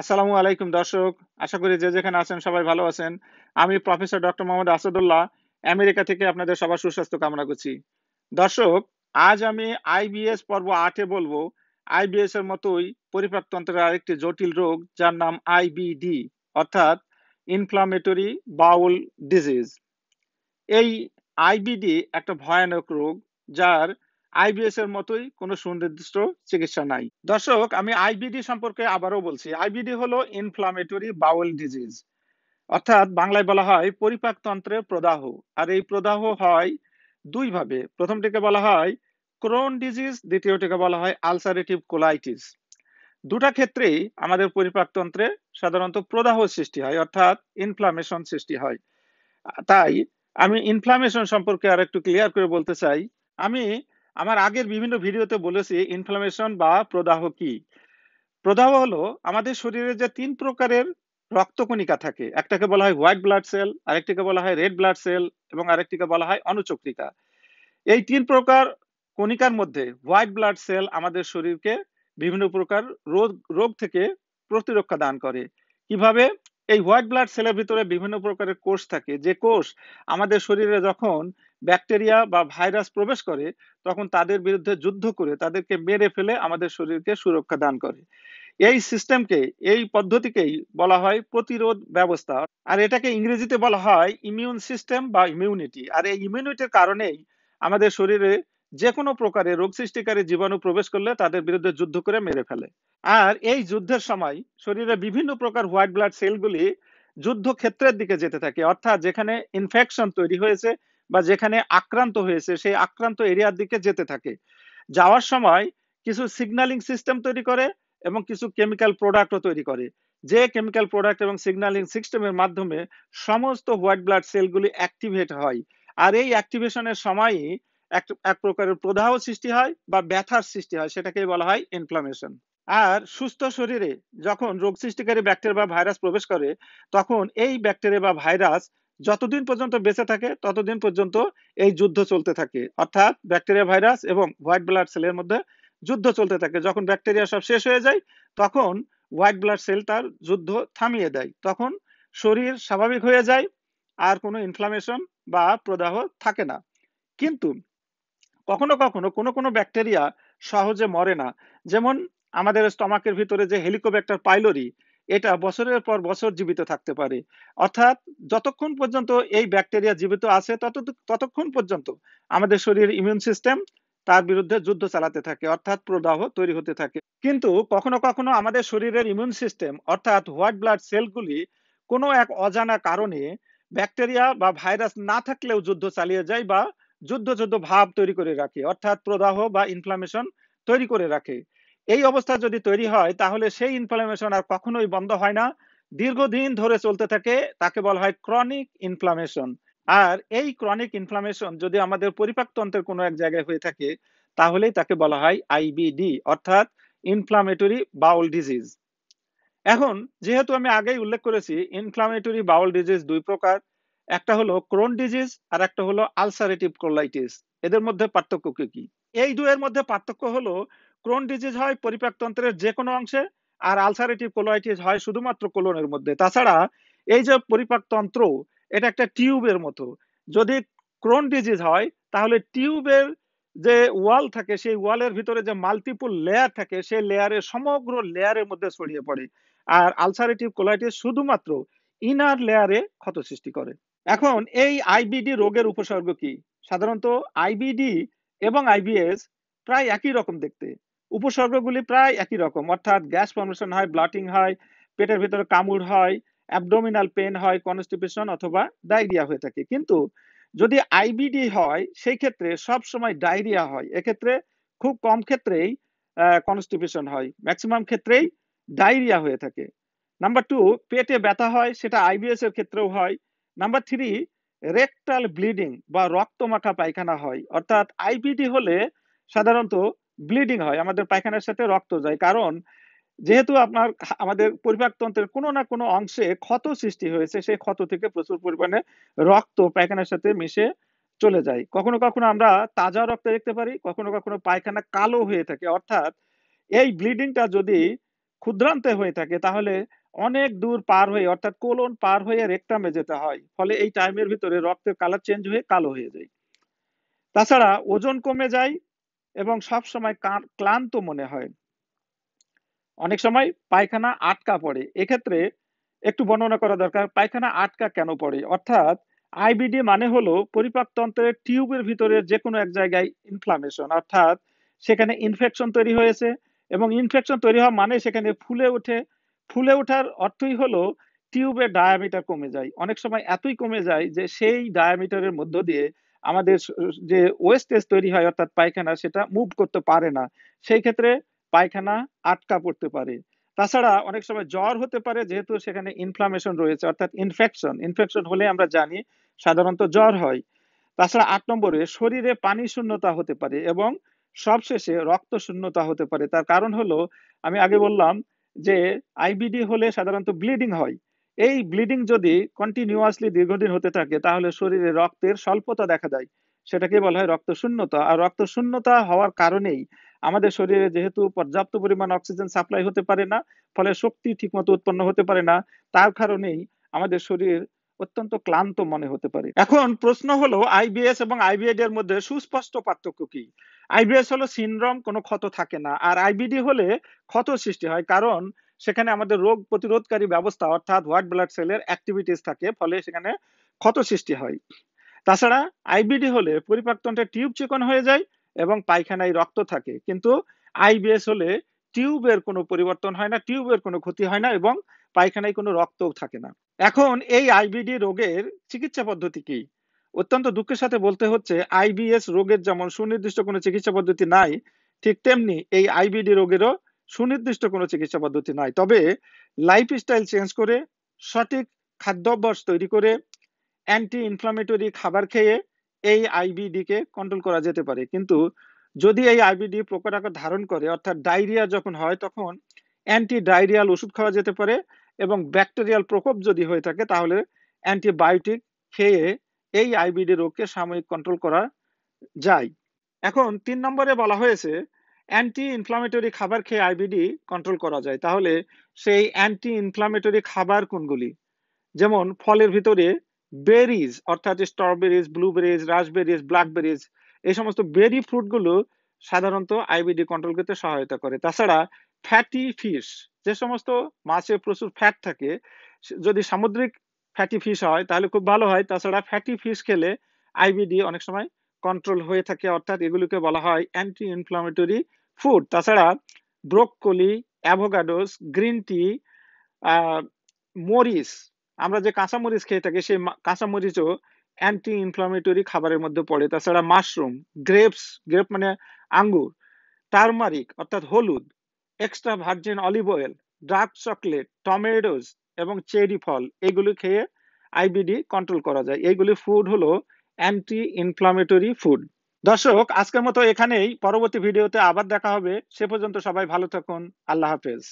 আসসালামু আলাইকুম দর্শক আশা করি যে যেখানে আছেন সবাই ভালো আছেন আমি professor doctor Mohammad Asadullah America থেকে আপনাদের সবার সুস্বাস্থ্য কামনা করছি দর্শক আজ আমি আইবিএস পর্ব আটে বলবো আইবিএস এর মতোই পরিপাকতন্ত্রের আরেকটি জটিল রোগ যার নাম আইবিডি অর্থাৎ ইনফ্লামেটরি বাউল ডিজিজ এই আইবিডি একটা ভয়ানক রোগ যার আইবিএস এর মতোই কোনো সুনির্দিষ্ট চিকিৎসা নাই দর্শক আমি আইবিডি সম্পর্কে আবারও বলছি আইবিডি হলো ইনফ্লামেটরি বাউল ডিজিজ অর্থাৎ বাংলায় বলা হয় পরিপাকতন্ত্রের প্রদাহ আর এই প্রদাহ হয় দুই ভাবে প্রথমটিকে বলা হয় ক্রোন ডিজিজ দ্বিতীয়টিকে বলা হয় আলসারেটিভ কোলাইটিস দুটা ক্ষেত্রেই আমাদের পরিপাকতন্ত্রে সাধারণত প্রদাহ সৃষ্টি হয় অর্থাৎ ইনফ্লামেশন সৃষ্টি হয় তাই আমি ইনফ্লামেশন সম্পর্কে আর একটু ক্লিয়ার করে বলতে চাই আমি আমার আগের বিভিন্ন ভিডিওতে বলেছি ইনফ্লামেশন বা প্রদাহ কি প্রদাহ হলো আমাদের শরীরে যে তিন প্রকারের রক্তকণিকা থাকে একটাকে বলা হয় হোয়াইট ব্লাড সেল আরেকটিকে বলা হয় রেড ব্লাড সেল এবং আরেকটিকে বলা হয় অনুচক্রিকা এই তিন প্রকার কণিকার মধ্যে হোয়াইট ব্লাড সেল আমাদের শরীরকে বিভিন্ন প্রকার রোগ রোগ থেকে প্রতিরক্ষা দান করে কিভাবে এই হোয়াইট ব্লাড সেলের ভিতরে বিভিন্ন প্রকারের কোষ থাকে যে কোষ আমাদের শরীরে যখন ব্যাকটেরিয়া বা ভাইরাস প্রবেশ করে তখন তাদের বিরুদ্ধে যুদ্ধ করে তাদেরকে মেরে ফেলে আমাদের শরীরকে সুরক্ষা দান করে এই সিস্টেমকে এই পদ্ধতিকেই বলা হয় প্রতিরোধ ব্যবস্থা আর এটাকে ইংরেজিতে বলা হয় ইমিউন সিস্টেম বা ইমিউনিটি আর এই ইমিউনিটির কারণেই আমাদের শরীরে যে কোনো প্রকারে রোগ সৃষ্টিকারী জীবাণু প্রবেশ করলে তাদের বিরুদ্ধে যুদ্ধ করে মেরে ফেলে আর এই যুদ্ধের সময় শরীরে বিভিন্ন প্রকার হোয়াইট ব্লাড সেলগুলি যুদ্ধক্ষেত্রের দিকে যেতে থাকে অর্থাৎ যেখানে ইনফেকশন তৈরি হয়েছে বা যেখানে আক্রান্ত হয়েছে সেই আক্রান্ত এরিয়ার দিকে যেতে থাকে যাওয়ার সময় কিছু সিগন্যালিং সিস্টেম তৈরি করে এবং কিছু কেমিক্যাল প্রোডাক্টও তৈরি করে যে কেমিক্যাল প্রোডাক্ট এবং সিগন্যালিং সিস্টেমের মাধ্যমে সমস্ত হোয়াইট ব্লাড সেলগুলি অ্যাক্টিভেট হয় আর এই অ্যাক্টিভেশনের সময়ই এক এক প্রকারের প্রদাহ সৃষ্টি হয় বা ব্যথার সৃষ্টি হয় সেটাকেই বলা হয় ইনফ্লামেশন আর সুস্থ শরীরে যখন রোগ সৃষ্টিকারী ব্যাকটেরিয়া বা ভাইরাস প্রবেশ করে তখন এই ব্যাকটেরিয়া বা ভাইরাস যতদিন পর্যন্ত বেঁচে থাকে ততদিন পর্যন্ত এই যুদ্ধ চলতে থাকে অর্থাৎ ব্যাকটেরিয়া ভাইরাস এবং হোয়াইট ব্লাড সেলের মধ্যে যুদ্ধ চলতে থাকে যখন ব্যাকটেরিয়া সব শেষ হয়ে যায় তখন হোয়াইট ব্লাড সেল তার যুদ্ধ থামিয়ে দেয় তখন শরীর স্বাভাবিক হয়ে যায় আর কোনো ইনফ্লামেশন বা প্রদাহ থাকে না কিন্তু কখনো কখনো কোনো কোনো ব্যাকটেরিয়া সহজে মরে না যেমন আমাদের স্টমাকের ভিতরে যে হেলিকোব্যাক্টার পাইলোরি এটা বছরের পর বছর জীবিত থাকতে পারে অর্থাৎ যতক্ষণ পর্যন্ত এই ব্যাকটেরিয়া জীবিত আছে তত ততক্ষণ পর্যন্ত আমাদের শরীরের ইমিউন সিস্টেম তার বিরুদ্ধে যুদ্ধ চালাতে থাকে অর্থাৎ প্রদাহ তৈরি হতে থাকে কিন্তু কখনো কখনো আমাদের শরীরের ইমিউন সিস্টেম অর্থাৎ হোয়াইট ব্লাড সেলগুলি কোনো এক অজানা কারণে ব্যাকটেরিয়া বা ভাইরাস না থাকলেও যুদ্ধ চালিয়ে যায় বা যুদ্ধ যুদ্ধ ভাব তৈরি করে রাখে অর্থাৎ প্রদাহ বা ইনফ্লামেশন তৈরি করে রাখে এই অবস্থা যদি তৈরি হয় তাহলে সেই ইনফ্লামেশন আর কখনোই বন্ধ হয় না দীর্ঘদিন ধরে চলতে থাকে তাকে বলা হয় ক্রনিক ইনফ্লামেশন আর এই ক্রনিক ইনফ্লামেশন যদি আমাদের পরিপাকতন্ত্রের কোনো এক জায়গায় হয়ে থাকে তাহলেই তাকে বলা হয় আইবিডি অর্থাৎ ইনফ্লামেটরি বাউল ডিজিজ এখন যেহেতু আমি আগেই উল্লেখ করেছি ইনফ্লামেটরি বাউল ডিজিজ দুই প্রকার একটা হলো ক্রোন ডিজিজ আর একটা হলো আলসারেটিভ কোলাইটিস এদের মধ্যে পার্থক্য কি কি এই দুয়ের মধ্যে পার্থক্য হলো ক্রোন ডিজিজ হয় পরিপাকতন্ত্রের যে কোনো অংশে আর আলসারেটিভ কোলোয়াইটিস হয় শুধুমাত্র কোলনের মধ্যে তাছাড়া এই যে পরিপাকতন্ত্র এটা একটা টিউবের মতো যদি ক্রোন ডিজিজ হয় তাহলে টিউবের যে ওয়াল থাকে সেই ওয়ালের ভিতরে যে মাল্টিপল লেয়ার থাকে সেই লেয়ারের সমগ্র লেয়ারের মধ্যে ছড়িয়ে পড়ে আর আলসারেটিভ কোলাইটিস শুধুমাত্র ইনার লেয়ারে ক্ষত সৃষ্টি করে এখন এই আইবিডি রোগের উপসর্গ কি সাধারণত আইবিডি এবং আইবিএস প্রায় একই রকম দেখতে উপসর্গগুলি প্রায় একই রকম অর্থাৎ গ্যাস ফর্মেশন হয় ব্লটিং হয় পেটের ভেতরে কামড় হয় অ্যাবডোমিনাল পেন হয় কনস্টিপেশন অথবা ডায়রিয়া হয়ে থাকে কিন্তু যদি আইবিডি হয় সেই ক্ষেত্রে সব সময় ডায়রিয়া হয় এক্ষেত্রে খুব কম ক্ষেত্রেই কনস্টিপেশন হয় ম্যাক্সিমাম ক্ষেত্রেই ডায়রিয়া হয়ে থাকে নাম্বার টু পেটে ব্যথা হয় সেটা আইবিএস এর ক্ষেত্রেও হয় নাম্বার থ্রি রেকটাল ব্লিডিং বা রক্তমাখা পায়খানা হয় অর্থাৎ আইবিডি হলে সাধারণত ব্লিডিং হয় আমাদের পায়খানার সাথে রক্ত যায় কারণ যেহেতু আপনার আমাদের পরিপাকতন্ত্রের কোনো না কোনো অংশে ক্ষত সৃষ্টি হয়েছে সেই ক্ষত থেকে প্রচুর পরিমাণে রক্ত পায়খানার সাথে মিশে চলে যায় কখনো কখনো আমরা তাজা রক্ত দেখতে পারি কখনো কখনো পায়খানা কালো হয়ে থাকে অর্থাৎ এই ব্লিডিংটা যদি ক্ষুদ্রান্তে হয়ে থাকে তাহলে অনেক দূর পার হয়ে অর্থাৎ কোলন পার হয়ে রেকটামে যেতে হয় ফলে এই টাইমের ভিতরে রক্তের কালার চেঞ্জ হয়ে কালো হয়ে যায় তাছাড়া ওজন কমে যায় এবং সব সময় ক্লান্ত মনে হয় অনেক সময় পায়খানা আটকা পড়ে এক্ষেত্রে একটু বর্ণনা করা দরকার পায়খানা আটকা কেন পড়ে অর্থাৎ আইবিডি মানে হলো পরিপাকতন্ত্রের টিউবের ভিতরে যে কোনো এক জায়গায় ইনফ্লামেশন অর্থাৎ সেখানে ইনফেকশন তৈরি হয়েছে এবং ইনফেকশন তৈরি হওয়া মানে সেখানে ফুলে ওঠে ফুলে ওঠার অর্থই হলো টিউবের ডায়ামিটার কমে যায় অনেক সময় এতই কমে যায় যে সেই ডায়ামিটারের মধ্য দিয়ে আমাদের যে ওয়েস্টেজ তৈরি হয় অর্থাৎ পায়খানা সেটা মুভ করতে পারে না সেই ক্ষেত্রে পায়খানা আটকা পড়তে পারে তাছাড়া অনেক সময় জ্বর হতে পারে যেহেতু সেখানে ইনফ্লামেশন রয়েছে অর্থাৎ ইনফেকশন ইনফেকশন হলে আমরা জানি সাধারণত জ্বর হয় তাছাড়া আট নম্বরে শরীরে পানি শূন্যতা হতে পারে এবং সবশেষে রক্ত শূন্যতা হতে পারে তার কারণ হলো আমি আগে বললাম যে আইবিডি হলে সাধারণত ব্লিডিং হয় এই ব্লিডিং যদি কন্টিনিউয়াসলি দীর্ঘদিন হতে থাকে তাহলে শরীরে রক্তের স্বল্পতা দেখা দেয় সেটাকে বলা হয় রক্ত শূন্যতা আর রক্ত শূন্যতা হওয়ার কারণেই আমাদের শরীরে যেহেতু পর্যাপ্ত পরিমাণ অক্সিজেন সাপ্লাই হতে পারে না ফলে শক্তি ঠিকমতো উৎপন্ন হতে পারে না তার কারণেই আমাদের শরীর অত্যন্ত ক্লান্ত মনে হতে পারে এখন প্রশ্ন হলো আইবিএস এবং আইবিএড এর মধ্যে সুস্পষ্ট পার্থক্য কি আইবিএস হলো সিনড্রোম কোনো ক্ষত থাকে না আর আইবিডি হলে ক্ষত সৃষ্টি হয় কারণ সেখানে আমাদের রোগ প্রতিরোধকারী ব্যবস্থা অর্থাৎ হোয়াইট ব্লাড সেলের অ্যাক্টিভিটিস থাকে ফলে সেখানে ক্ষত সৃষ্টি হয় তাছাড়া আইবিডি হলে পরিপাকতন্ত্রে টিউব চিকন হয়ে যায় এবং পায়খানায় রক্ত থাকে কিন্তু আইবিএস হলে টিউবের কোনো পরিবর্তন হয় না টিউবের কোনো ক্ষতি হয় না এবং পায়খানায় কোনো রক্তও থাকে না এখন এই আইবিডি রোগের চিকিৎসা পদ্ধতি কি অত্যন্ত দুঃখের সাথে বলতে হচ্ছে আইবিএস রোগের যেমন সুনির্দিষ্ট কোনো চিকিৎসা পদ্ধতি নাই ঠিক তেমনি এই আইবিডি রোগেরও সুনির্দিষ্ট কোনো চিকিৎসা পদ্ধতি নাই তবে লাইফ স্টাইল চেঞ্জ করে সঠিক খাদ্যাভ্যাস তৈরি করে অ্যান্টি ইনফ্লামেটরি খাবার খেয়ে এই আইবিডি কে কন্ট্রোল করা যেতে পারে কিন্তু যদি এই আইবিডি প্রকট আকার ধারণ করে অর্থাৎ ডায়রিয়া যখন হয় তখন অ্যান্টি ডায়রিয়াল ওষুধ খাওয়া যেতে পারে এবং ব্যাকটেরিয়াল প্রকোপ যদি হয়ে থাকে তাহলে অ্যান্টিবায়োটিক খেয়ে এই আইবিডি রোগকে সাময়িক কন্ট্রোল করা যায় এখন তিন নম্বরে বলা হয়েছে অ্যান্টি ইনফ্লামেটরি খাবার খেয়ে আইবিডি কন্ট্রোল করা যায় তাহলে সেই অ্যান্টি ইনফ্লামেটরি খাবার কোনগুলি যেমন ফলের ভিতরে বেরিজ অর্থাৎ স্ট্রবেরিজ ব্লুবেরিজ রাসবেরিজ ব্ল্যাকবেরিজ এই সমস্ত বেরি ফ্রুটগুলো সাধারণত আইবিডি কন্ট্রোল করতে সহায়তা করে তাছাড়া ফ্যাটি ফিশ যে সমস্ত মাছে প্রচুর ফ্যাট থাকে যদি সামুদ্রিক ফ্যাটি ফিশ হয় তাহলে খুব ভালো হয় তাছাড়া ফ্যাটি ফিশ খেলে আইবিডি অনেক সময় কন্ট্রোল হয়ে থাকে অর্থাৎ এগুলোকে বলা হয় অ্যান্টি ইনফ্লামেটরি ফুড তাছাড়া ব্রোকলি অ্যাভোকাডোস গ্রিন টি মরিচ আমরা যে কাঁচামরিচ খেয়ে থাকি সেই কাঁচামরিচও অ্যান্টি ইনফ্লামেটরি খাবারের মধ্যে পড়ে তাছাড়া মাশরুম গ্রেপস গ্রেপ মানে আঙ্গুর টারমারিক অর্থাৎ হলুদ extra virgin olive oil dark chocolate tomatoes এবং চেরি ফল এগুলো খেয়ে আইবিডি কন্ট্রোল করা যায় এইগুলি ফুড হলো অ্যান্টি ইনফ্লামেটরি ফুড দর্শক আজকের মতো এখানেই পরবর্তী ভিডিওতে আবার দেখা হবে সে পর্যন্ত সবাই ভালো থাকুন আল্লাহ হাফেজ